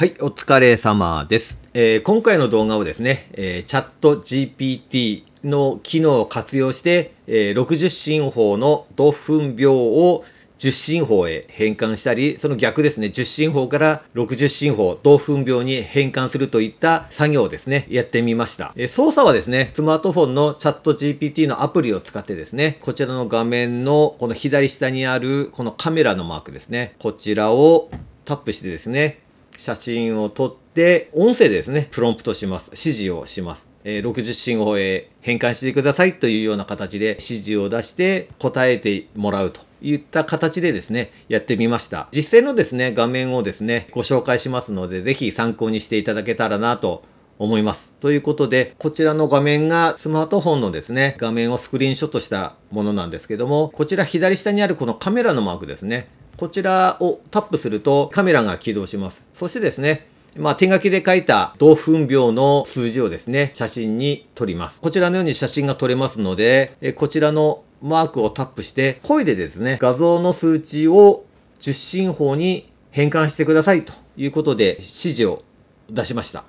はい、お疲れ様です。えー、今回の動画をですね、えー、チャット GPT の機能を活用して、えー、60進法の同分秒を10進法へ変換したり、その逆ですね、10進法から60進法、同分秒に変換するといった作業をですね、やってみました。え操作はですね、スマートフォンのチャット GPT のアプリを使ってですね、こちらの画面のこの左下にあるこのカメラのマークですね、こちらをタップしてですね、写真を撮って、音声でですね、プロンプトします。指示をします。えー、60信号へ変換してくださいというような形で指示を出して答えてもらうと。いった形でですね、やってみました。実際のですね、画面をですね、ご紹介しますので、ぜひ参考にしていただけたらなと思います。ということで、こちらの画面がスマートフォンのですね、画面をスクリーンショットしたものなんですけども、こちら左下にあるこのカメラのマークですね。こちらをタップするとカメラが起動します。そしてですね、まあ、手書きで書いた同分秒の数字をですね、写真に撮ります。こちらのように写真が撮れますので、えこちらのマークをタップして、声でですね、画像の数値を受信法に変換してくださいということで指示を出しました。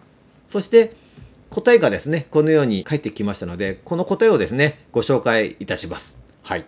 そして、答えがですね、このように返ってきましたので、この答えをですね、ご紹介いたします。はい。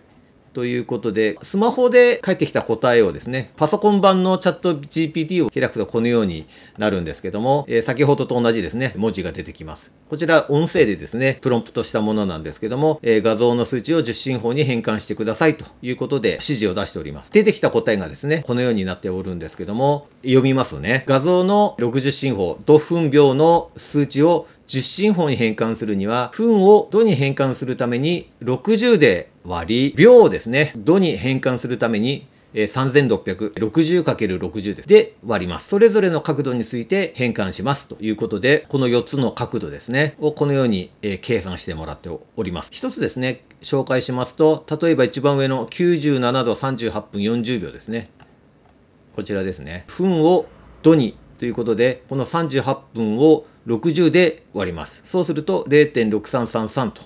ということで、スマホで返ってきた答えをですね、パソコン版のチャット GPT を開くとこのようになるんですけども、えー、先ほどと同じですね、文字が出てきます。こちら音声でですね、プロンプトしたものなんですけども、えー、画像の数値を受信法に変換してくださいということで指示を出しております。出てきた答えがですね、このようになっておるんですけども、読みますね。画像の6受信法、5分秒の数値を十進法に変換するには、分を度に変換するために60で割り、秒をですね。度に変換するために 3660×60 です。で、割ります。それぞれの角度について変換します。ということで、この4つの角度ですね、をこのように、計算してもらっております。一つですね、紹介しますと、例えば一番上の97度38分40秒ですね。こちらですね。分を度にということで、この38分を60で割ります。そうすると0.6333と。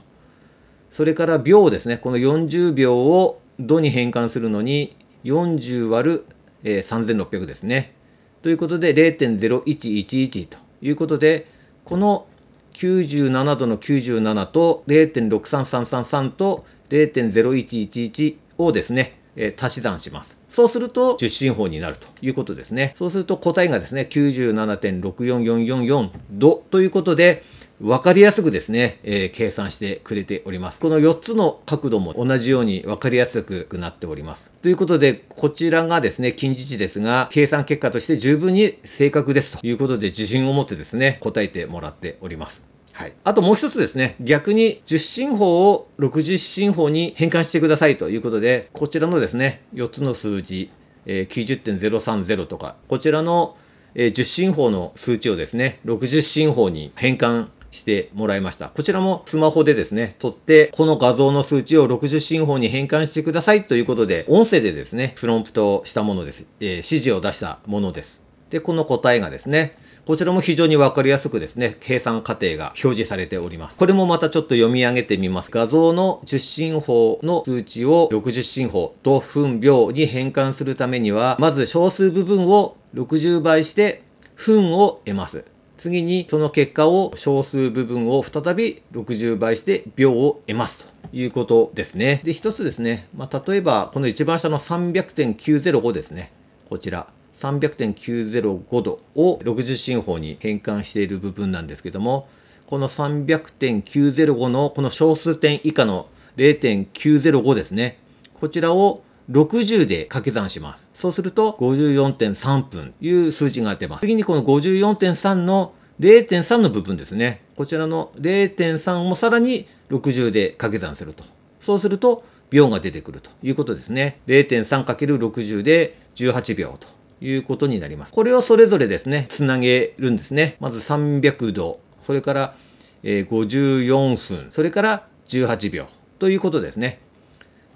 それから秒ですね。この40秒を度に変換するのに40割る、えー、3600ですね。ということで0.0111ということで、この97度の97と0.63333と0.0111をですね、えー、足し算します。そうすると、出身法になるということですね。そうすると答えがですね、97.64444度ということで、分かりやすくですね、えー、計算してくれております。この4つの角度も同じように分かりやすくなっております。ということで、こちらがですね、近似値ですが、計算結果として十分に正確ですということで、自信を持ってですね、答えてもらっております。はい、あともう一つですね、逆に10進法を60進法に変換してくださいということで、こちらのですね、4つの数字、えー、90.030とか、こちらの、えー、10進法の数値をですね、60進法に変換してもらいました。こちらもスマホでですね、撮って、この画像の数値を60進法に変換してくださいということで、音声でですね、プロンプトしたものです。えー、指示を出したものです。で、この答えがですね、こちらも非常にわかりやすくですね、計算過程が表示されております。これもまたちょっと読み上げてみます。画像の10進法の数値を60進法と分秒に変換するためには、まず小数部分を60倍して分を得ます。次にその結果を小数部分を再び60倍して秒を得ますと。いうことですね。で、一つですね、まあ、例えばこの一番下の300.905ですね。こちら。300.905度を60進法に変換している部分なんですけどもこの300.905のこの小数点以下の0.905ですねこちらを60で掛け算します。そうすると54.3分という数字が出ます。次にこの54.3の0.3の部分ですね。こちらの0.3もさらに60で掛け算すると。そうすると秒が出てくるということですね。0.3×60 で18秒ということになります。これをそれぞれですね、つなげるんですね。まず300度、それから、え54分、それから18秒ということですね。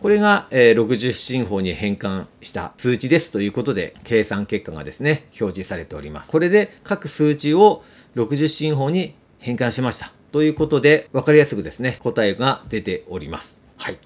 これが、え60進法に変換した数値ですということで、計算結果がですね、表示されております。これで各数値を60進法に変換しました。ということで、わかりやすくですね、答えが出ております。はい。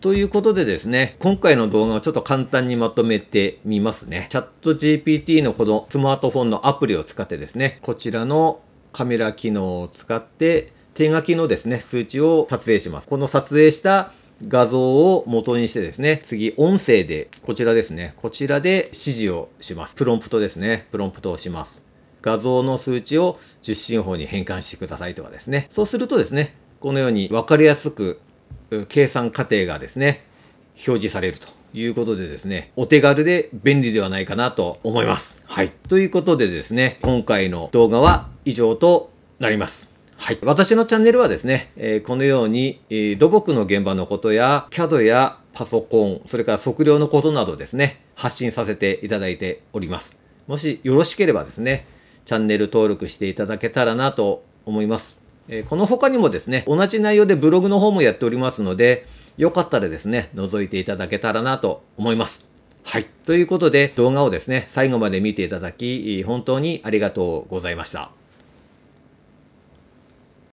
ということでですね、今回の動画をちょっと簡単にまとめてみますね。チャット GPT のこのスマートフォンのアプリを使ってですね、こちらのカメラ機能を使って手書きのですね、数値を撮影します。この撮影した画像を元にしてですね、次音声で、こちらですね、こちらで指示をします。プロンプトですね、プロンプトをします。画像の数値を受信法に変換してくださいとかですね。そうするとですね、このように分かりやすく計算過程がですね、表示されるということでですね、お手軽で便利ではないかなと思います。はい。ということでですね、今回の動画は以上となります。はい。私のチャンネルはですね、えこのように、え土木の現場のことや、CAD やパソコン、それから測量のことなどですね、発信させていただいております。もしよろしければですね、チャンネル登録していただけたらなと思います。この他にもですね、同じ内容でブログの方もやっておりますので、よかったらですね、覗いていただけたらなと思います。はい。ということで、動画をですね、最後まで見ていただき、本当にありがとうございました。